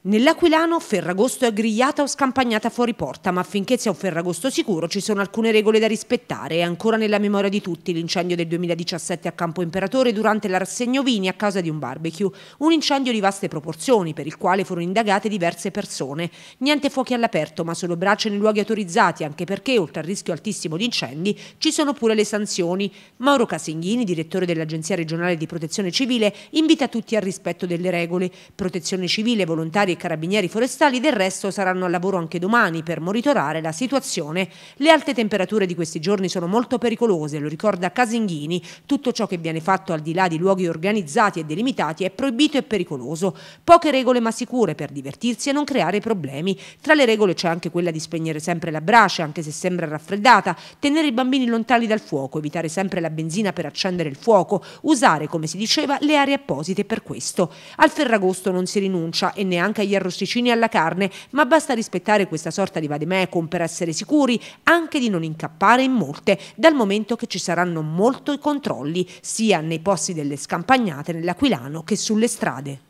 Nell'Aquilano Ferragosto è grigliata o scampagnata fuori porta, ma affinché sia un Ferragosto sicuro ci sono alcune regole da rispettare. È ancora nella memoria di tutti l'incendio del 2017 a Campo Imperatore durante la rassegna vini a causa di un barbecue. Un incendio di vaste proporzioni, per il quale furono indagate diverse persone. Niente fuochi all'aperto, ma solo braccia nei luoghi autorizzati, anche perché, oltre al rischio altissimo di incendi, ci sono pure le sanzioni. Mauro Casinghini, direttore dell'Agenzia regionale di protezione civile, invita tutti al rispetto delle regole. Protezione civile, volontari militari e carabinieri forestali del resto saranno al lavoro anche domani per monitorare la situazione. Le alte temperature di questi giorni sono molto pericolose, lo ricorda Casinghini. Tutto ciò che viene fatto al di là di luoghi organizzati e delimitati è proibito e pericoloso. Poche regole ma sicure per divertirsi e non creare problemi. Tra le regole c'è anche quella di spegnere sempre la brace, anche se sembra raffreddata, tenere i bambini lontani dal fuoco, evitare sempre la benzina per accendere il fuoco, usare, come si diceva, le aree apposite per questo. Al Ferragosto non si rinuncia e neanche anche agli arrosticini alla carne, ma basta rispettare questa sorta di vademecum per essere sicuri anche di non incappare in molte, dal momento che ci saranno molti controlli, sia nei posti delle scampagnate nell'Aquilano che sulle strade.